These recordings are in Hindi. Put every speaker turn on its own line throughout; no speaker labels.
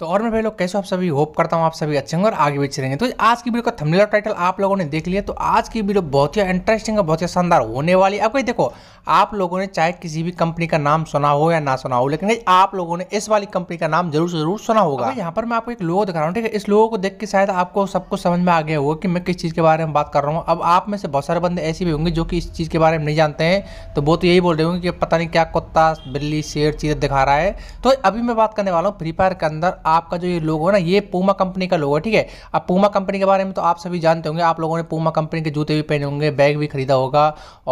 तो और मैं भाई लोग कैसे आप सभी होप करता हूँ आप सभी अच्छे होंगे और आगे भी रहेंगे तो आज की वीडियो का थंबनेल और टाइटल आप लोगों ने देख लिया तो आज की वीडियो बहुत ही इंटरेस्टिंग और बहुत ही शानदार होने वाली है अब कहीं देखो आप लोगों ने चाहे किसी भी कंपनी का नाम सुना हो या ना सुना हो लेकिन आप लोगों ने इस वाली कंपनी का नाम जरूर जरूर सुना होगा यहाँ पर मैं आपको एक लोगो दिखा रहा हूँ ठीक है इस लोगों को देख के शायद आपको सबको समझ में आ गया होगा कि मैं किस चीज़ के बारे में बात कर रहा हूँ अब आप में से बहुत सारे बंदे ऐसे भी होंगे जो कि इस चीज़ के बारे में नहीं जानते हैं तो वो तो यही बोल रहे होंगे कि पता नहीं क्या कुत्ता बिल्ली शेर चीज़ दिखा रहा है तो अभी मैं बात करने वाला हूँ फ्री फायर के अंदर आपका जो ये लोगो है ना ये पूमा कंपनी का लोगो है ठीक है अब पूमा कंपनी के बारे में तो आप सभी जानते होंगे आप लोगों ने पूमा कंपनी के जूते भी पहने होंगे बैग भी खरीदा होगा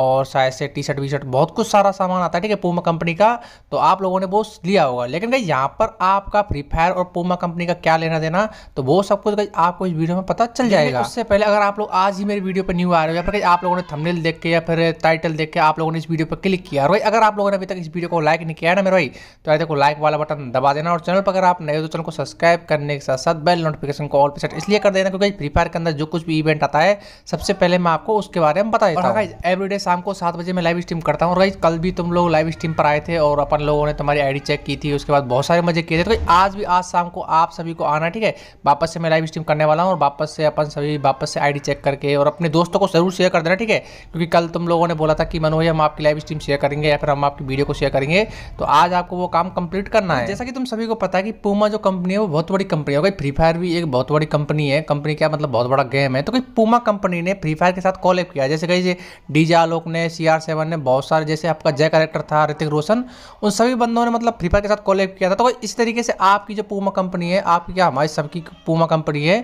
और शायद से टी शर्ट वी शर्ट बहुत कुछ सारा सामान आता है ठीक है पूमा कंपनी का तो आप लोगों ने वो लिया होगा लेकिन भाई यहाँ पर आपका फ्री फायर और पूमा कंपनी का क्या लेना देना तो वो सब कुछ आपको इस वीडियो में पता चल जाएगा उससे पहले अगर आप लोग आज ही मेरे वीडियो पर न्यू आ रहे हो या फिर आप लोगों ने थमनेल देख के या फिर टाइटल देख के आप लोगों ने इस वीडियो पर क्लिक किया और अगर आप लोगों ने अभी तक इस वीडियो को लाइक नहीं किया ना मेरे भाई तो अरे देखो लाइक वाला बटन दबा देना और चैनल पर अगर आप नए हो तो चैनल को सब्सक्राइब करने के साथ साथ बेल नोटिफिकेशन को ऑल पे सेट इसलिए कर देना क्योंकि फ्री फायर के अंदर जो कुछ भी इवेंट आता है सबसे पहले मैं आपको उसके बारे में बता देता हूँ एवरीडे शाम को सात बजे मैं लाइव स्ट्रीम करता हूँ और भाई कल भी तुम लोग लाइव स्ट्रीम पर आए थे और अपन लोगों ने तुम्हारी आईडी चेक की थी उसके बाद बहुत सारे मजे किए थे तो आज भी आज शाम को आप सभी को आना ठीक है वापस से मैं लाइव स्ट्रीम करने वाला हूँ और वापस से अपन सभी वापस से आई चेक करके और अपने दोस्तों को जरूर शेयर कर देना ठीक है क्योंकि कल तुम लोगों ने बोला था कि मनोज हम आपकी लाइव स्ट्रीम शेयर करेंगे या फिर हम आपकी वीडियो को शेयर करेंगे तो आज आपको वो काम कंप्लीट करना तो है जैसा कि तुम सभी को पता है कि पूमा जो कम कंपनी है वो बहुत बड़ी कंपनी है भाई फ्री फायर भी एक बहुत बड़ी कंपनी है कंपनी क्या मतलब बहुत बड़ा गेम है तो कोई पुमा कंपनी ने फ्री फायर के साथ कॉलेप किया जैसे कहीं डीजे आलोक ने सी आर सेवन ने बहुत सारे जैसे आपका जय कैरेक्टर था ऋतिक रोशन उन सभी बंदों ने मतलब फ्री फायर के साथ कॉलेप किया था तो इस तरीके से आपकी जो पूमा कंपनी है आपकी क्या हमारी सबकी पूमा कंपनी है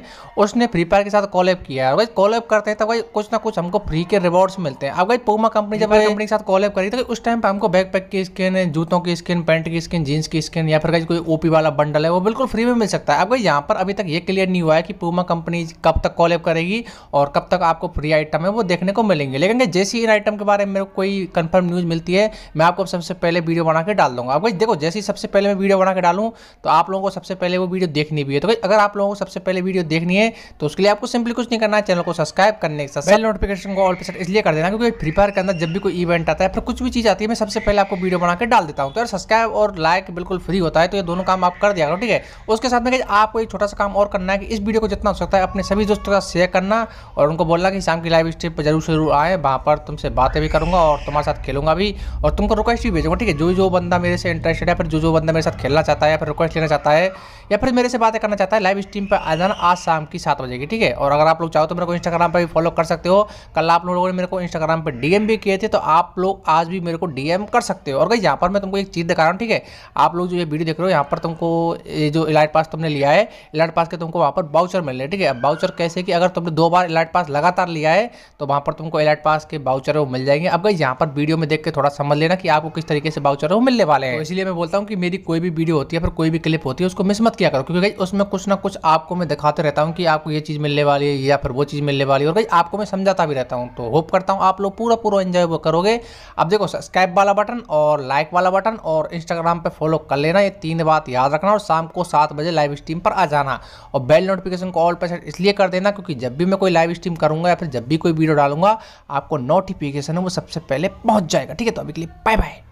उसने फ्री फायर के साथ कॉलेप किया है भाई कॉलेप करते हैं तो भाई कुछ ना कुछ हमको फ्री के रिवॉर्ड्स मिलते हैं अब भाई पूमा कंपनी जब कंपनी के साथ कॉलेप करी तो उस टाइम पर हमको बैकपैक की स्किन जूतों की स्किन पेंट की स्किन जीन्स की स्किन या फिर कोई ओपी वाला बंडल है वो बिल्कुल बिल्कुल फ्री में मिल सकता है आपको यहाँ पर अभी तक ये क्लियर नहीं हुआ है कि पूमा कंपनी कब तक कॉलेब करेगी और कब तक आपको फ्री आइटम है वो देखने को मिलेंगे लेकिन जैसी इन आइटम के बारे में मेरे कोई कन्फर्म न्यूज़ मिलती है मैं आपको सबसे पहले वीडियो बना के डाल दूँगा आपको देखो जैसे ही सबसे पहले मैं वीडियो बना के डालूँ तो आप लोगों को सबसे पहले वो वीडियो देखनी भी है तो भाई अगर आप लोगों को सबसे पहले वीडियो देखनी है तो उसके लिए आपको सिंपली कुछ नहीं करना है चैनल को सब्सक्राइब करने के साथ नोटिफिकेशन को ऑल पर इसलिए कर देना क्योंकि फ्री फायर के अंदर जब भी कोई इवेंट आता है फिर कुछ भी चीज़ आती है मैं सबसे पहले आपको वीडियो बना के डाल देता हूँ तो यार सब्सक्राइब और लाइक बिल्कुल फ्री होता है तो ये दोनों काम आप कर दिया करो ठीक है उसके साथ में आपको एक छोटा सा काम और करना है कि इस वीडियो को जितना हो सकता है अपने सभी दोस्तों के साथ शेयर करना और उनको बोलना कि शाम की लाइव स्ट्रीम पर जरूर जरूर आए वहाँ पर तुमसे बातें भी करूँगा और तुम्हारे साथ खेलूंगा भी और तुमको रिक्वेस्ट भी भेजूंगा ठीक है जो जो बंदा मेरे से इंटरेस्टेड है फिर जो जो बंदा मेरे साथ खेलना चाहता है या फिर रिक्वेस्ट लेना चाहता है या फिर मेरे से बातें करना चाहता है लाइव स्ट्रीम पर आ जाना आज शाम की सात बजे की ठीक है और अगर आप लोग चाहो तो मेरे को इंस्टाग्राम पर भी फॉलो कर सकते हो कल आप लोगों ने मेरे को इंस्टाग्राम पर डीएम भी किए थे तो आप लोग आज भी मेरे को डीएम कर सकते हो और यहाँ पर मैं तुमको एक चीज़ दिखा रहा हूँ ठीक है आप लोग जो ये वीडियो देख रहे हो यहाँ पर तुमको ये जो इलाइट पास तुमने लिया है इलाइट पास के तुमको वहाँ पर बाउचर मिलने ठीक है अब बाउचर कैसे कि अगर तुमने दो बार इलाइट पास लगातार लिया है तो वहाँ पर तुमको इलाइट पास के बाउचर वो मिल जाएंगे अब गई यहाँ पर वीडियो में देख के थोड़ा समझ लेना कि आपको किस तरीके से बाउचर वो मिलने वाले हैं तो इसलिए मैं बोलता हूँ कि मेरी कोई भी वीडियो होती है फिर कोई भी क्लिप होती है उसको मिस मत किया करो क्योंकि भाई उसमें कुछ ना कुछ आपको मैं दिखाते रहता हूँ कि आपको ये चीज़ मिलने वाली है या फिर वो चीज़ मिलने वाली है और भाई आपको मैं समझाता भी रहता हूँ तो होप करता हूँ आप लोग पूरा पूरा इन्जॉय करोगे अब देखो सब्सक्राइब वाला बटन और लाइक वाला बटन और इंस्टाग्राम पर फॉलो कर लेना ये तीन बात याद रखना और शाम को को सात बजे लाइव स्ट्रीम पर आ जाना और बेल नोटिफिकेशन को ऑल पर सेट इसलिए कर देना क्योंकि जब भी मैं कोई लाइव स्ट्रीम करूंगा या फिर जब भी कोई वीडियो डालूंगा आपको नोटिफिकेशन है वो सबसे पहले पहुंच जाएगा ठीक है तो अभी के लिए बाय बाय